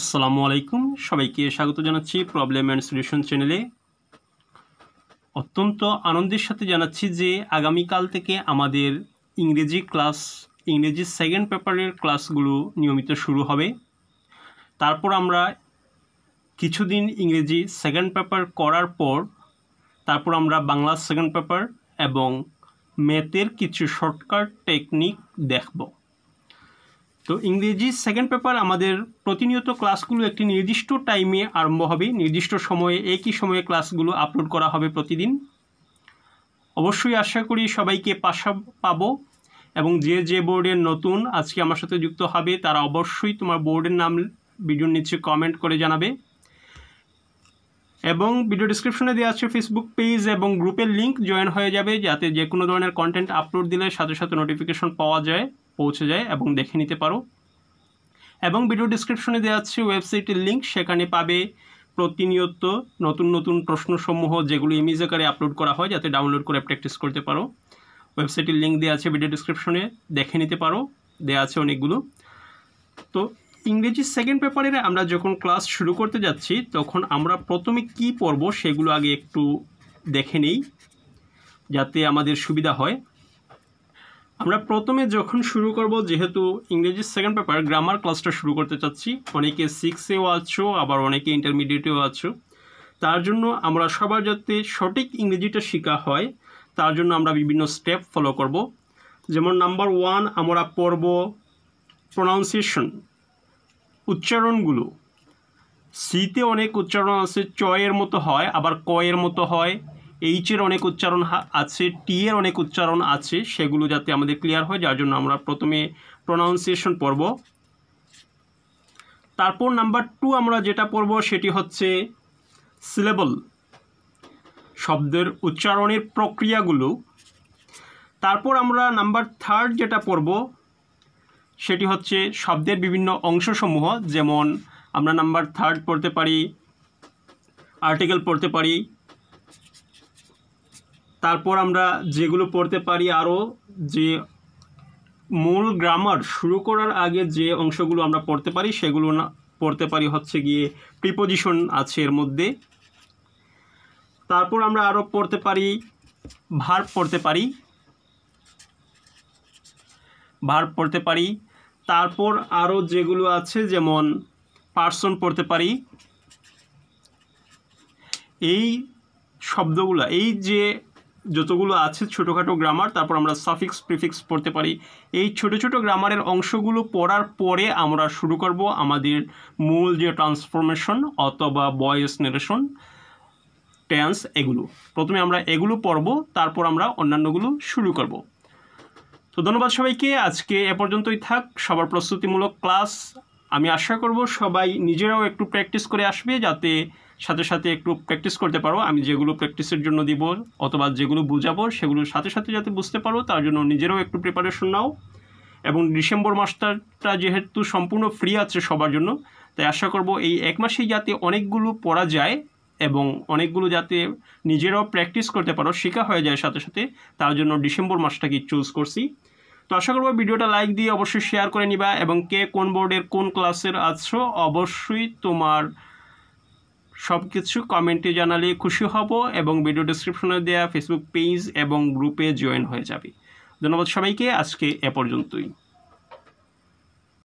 আসসালামু আলাইকুম সবাইকে স্বাগত জানাচ্ছি প্রবলেম অ্যান্ড সলিউশন চ্যানেলে অত্যন্ত আনন্দের সাথে জানাচ্ছি যে আগামীকাল থেকে আমাদের ইংরেজি ক্লাস ইংরেজি সেকেন্ড পেপারের ক্লাসগুলো নিয়মিত শুরু হবে তারপর আমরা কিছুদিন ইংরেজি সেকেন্ড পেপার করার পর তারপর আমরা বাংলা সেকেন্ড পেপার এবং ম্যাথের কিছু শর্টকাট টেকনিক দেখব তো ইংরেজি সেকেন্ড পেপার আমাদের প্রতিনিয়ত ক্লাসগুলো একটি নির্দিষ্ট টাইমে আরম্ভ হবে নির্দিষ্ট সময়ে একই সময়ে ক্লাসগুলো আপলোড করা হবে প্রতিদিন অবশ্যই আশা করি সবাইকে পাশা পাবো এবং যে যে বোর্ডের নতুন আজকে আমার সাথে যুক্ত হবে তারা অবশ্যই তোমার বোর্ডের নাম ভিডিওর নিচে কমেন্ট করে জানাবে এবং ভিডিও ডিসক্রিপশনে দেওয়া আছে ফেসবুক পেজ এবং গ্রুপের লিঙ্ক জয়েন হয়ে যাবে যাতে যে কোনো ধরনের কন্টেন্ট আপলোড দিলে সাথে সাথে নোটিফিকেশন পাওয়া যায় পৌঁছে যায় এবং দেখে নিতে পারো এবং ভিডিও ডিসক্রিপশনে দেওয়া আছে ওয়েবসাইটের লিঙ্ক সেখানে পাবে প্রতিনিয়ত নতুন নতুন প্রশ্নসমূহ যেগুলো ইমেজ আকারে আপলোড করা হয় যাতে ডাউনলোড করে প্র্যাকটিস করতে পারো ওয়েবসাইটের লিঙ্ক দেওয়া আছে ভিডিও ডিসক্রিপশনে দেখে নিতে পারো দেওয়া আছে অনেকগুলো তো ইংরেজি সেকেন্ড পেপারে আমরা যখন ক্লাস শুরু করতে যাচ্ছি তখন আমরা প্রথমে কি পড়ব সেগুলো আগে একটু দেখে নেই যাতে আমাদের সুবিধা হয় আমরা প্রথমে যখন শুরু করব যেহেতু ইংরেজির সেকেন্ড পেপার গ্রামার ক্লাসটা শুরু করতে চাচ্ছি অনেকে সিক্সেও আছো আবার অনেকে ইন্টারমিডিয়েটেও আছো তার জন্য আমরা সবার যাতে সঠিক ইংরেজিটা শেখা হয় তার জন্য আমরা বিভিন্ন স্টেপ ফলো করব যেমন নাম্বার ওয়ান আমরা পড়ব প্রনাউন্সিয়েশন উচ্চারণগুলো সিতে অনেক উচ্চারণ আছে চয়ের মতো হয় আবার কয়ের মতো হয় এইচের অনেক উচ্চারণ আছে টি এর অনেক উচ্চারণ আছে সেগুলো যাতে আমাদের ক্লিয়ার হয় যার জন্য আমরা প্রথমে প্রনাউন্সিয়েশন পড়ব তারপর নাম্বার টু আমরা যেটা পড়ব সেটি হচ্ছে সিলেবল শব্দের উচ্চারণের প্রক্রিয়াগুলো তারপর আমরা নাম্বার থার্ড যেটা পড়ব সেটি হচ্ছে শব্দের বিভিন্ন অংশসমূহ যেমন আমরা নাম্বার থার্ড পড়তে পারি আর্টিকেল পড়তে পারি তারপর আমরা যেগুলো পড়তে পারি আরও যে মূল গ্রামার শুরু করার আগে যে অংশগুলো আমরা পড়তে পারি সেগুলো না পড়তে পারি হচ্ছে গিয়ে প্রিপোজিশন আছে এর মধ্যে তারপর আমরা আরও পড়তে পারি ভার পড়তে পারি ভার পড়তে পারি তারপর আরও যেগুলো আছে যেমন পার্সন পড়তে পারি এই শব্দগুলো এই যে যতগুলো আছে ছোটোখাটো গ্রামার তারপর আমরা সাফিক্স প্রিফিক্স পড়তে পারি এই ছোট ছোট গ্রামারের অংশগুলো পড়ার পরে আমরা শুরু করব আমাদের মূল যে ট্রান্সফরমেশন অথবা বয়েস নেরেশন টেন্স এগুলো প্রথমে আমরা এগুলো পড়ব তারপর আমরা অন্যান্যগুলো শুরু করব তো ধন্যবাদ সবাইকে আজকে এ পর্যন্তই থাক সবার প্রস্তুতিমূলক ক্লাস আমি আশা করব সবাই নিজেরাও একটু প্র্যাকটিস করে আসবে যাতে সাথে সাথে একটু প্র্যাকটিস করতে পারো আমি যেগুলো প্র্যাকটিসের জন্য দিব অথবা যেগুলো বোঝাবো সেগুলো সাথে সাথে যাতে বুঝতে পারো তার জন্য নিজেরাও একটু প্রিপারেশন নাও এবং ডিসেম্বর মাসটা যেহেতু সম্পূর্ণ ফ্রি আছে সবার জন্য তাই আশা করব এই এক মাসেই যাতে অনেকগুলো পড়া যায় এবং অনেকগুলো যাতে নিজেরাও প্র্যাকটিস করতে পারো শেখা হয়ে যায় সাথে সাথে তার জন্য ডিসেম্বর মাসটাকে চুজ করছি তো আশা করবো ভিডিওটা লাইক দিয়ে অবশ্যই শেয়ার করে নিবা এবং কে কোন বোর্ডের কোন ক্লাসের আছো অবশ্যই তোমার সব কিছু কমেন্টে জানালে খুশি হব এবং ভিডিও ডিসক্রিপশনে দেওয়া ফেসবুক পেজ এবং গ্রুপে জয়েন হয়ে যাবে ধন্যবাদ সবাইকে আজকে এ পর্যন্তই